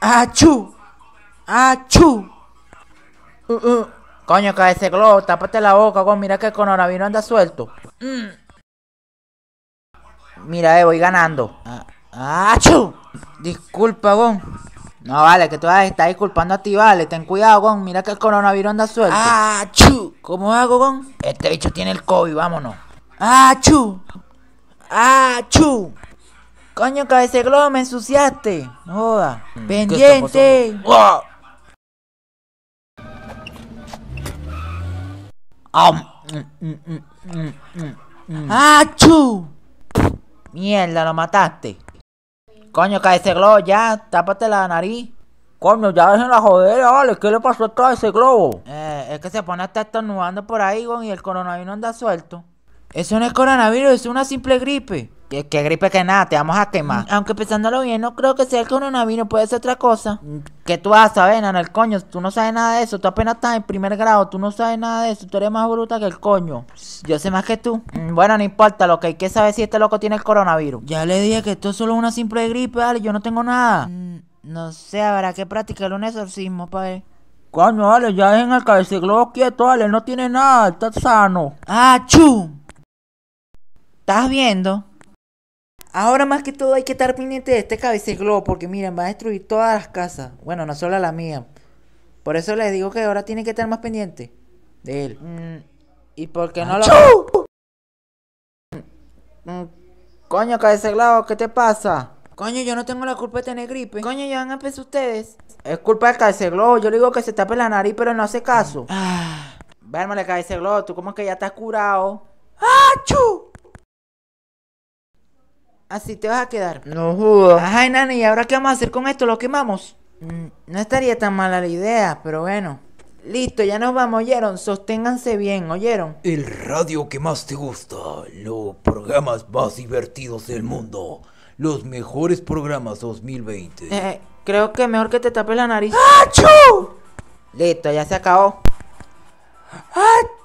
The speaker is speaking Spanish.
Achu Achu Coño, cae ese globo, tápate la boca, con mira que el coronavirus anda suelto. Mm. Mira, eh, voy ganando. Ah, ¡Achu! Disculpa, Gon. No, vale, que tú estar disculpando a ti, vale. Ten cuidado, Gon. Mira que el coronavirus anda suelto. ¡Achu! ¿Cómo hago, Gon? Este bicho tiene el COVID, vámonos. ¡Achu! ¡Achu! Coño, ese globo, me ensuciaste. No joda. Mm, Pendiente. ah ¡Achu! Mierda, lo mataste. Coño, ese globo, ya, tápate la nariz. Coño, ya dejen la jodera! vale, ¿qué le pasó a ese globo? Eh, es que se pone hasta estornudando por ahí, güey, y el coronavirus anda suelto. Eso no es coronavirus, es una simple gripe. Que gripe que nada, te vamos a quemar. Mm, aunque pensándolo bien, no creo que sea el coronavirus, puede ser otra cosa. Mm, ¿Qué tú vas a saber, nana? El coño, tú no sabes nada de eso. Tú apenas estás en primer grado, tú no sabes nada de eso. Tú eres más bruta que el coño. Yo sé más que tú. Mm, bueno, no importa, lo que hay que saber si este loco tiene el coronavirus. Ya le dije que esto es solo una simple gripe, dale, yo no tengo nada. No sé, habrá que practicar un exorcismo, padre. Coño, dale, ya dejen el cabeciclo quieto, dale, no tiene nada, está sano. ¡Ah, chu! ¿Estás viendo? Ahora más que todo hay que estar pendiente de este cabeceglobo porque miren, va a destruir todas las casas. Bueno, no solo la mía. Por eso les digo que ahora tiene que estar más pendiente de él. Mm, ¿Y por qué no lo... Mm, mm, coño, ¿qué te pasa? Coño, yo no tengo la culpa de tener gripe. Coño, ya van a ustedes. Es culpa del cabeceglobo. Yo le digo que se tape la nariz, pero no hace caso. Ah. Vérmale, cabeceglobo, tú como que ya estás curado. ¡Achú! Así te vas a quedar. No juzgo Ajá, Nani, ¿y ahora qué vamos a hacer con esto? ¿Lo quemamos? Mm, no estaría tan mala la idea, pero bueno. Listo, ya nos vamos, ¿oyeron? Sosténganse bien, ¿oyeron? El radio que más te gusta, los programas más divertidos del mundo, los mejores programas 2020. Eh, creo que mejor que te tapes la nariz. ¡Achú! ¡Ah, Listo, ya se acabó. ¡Ah,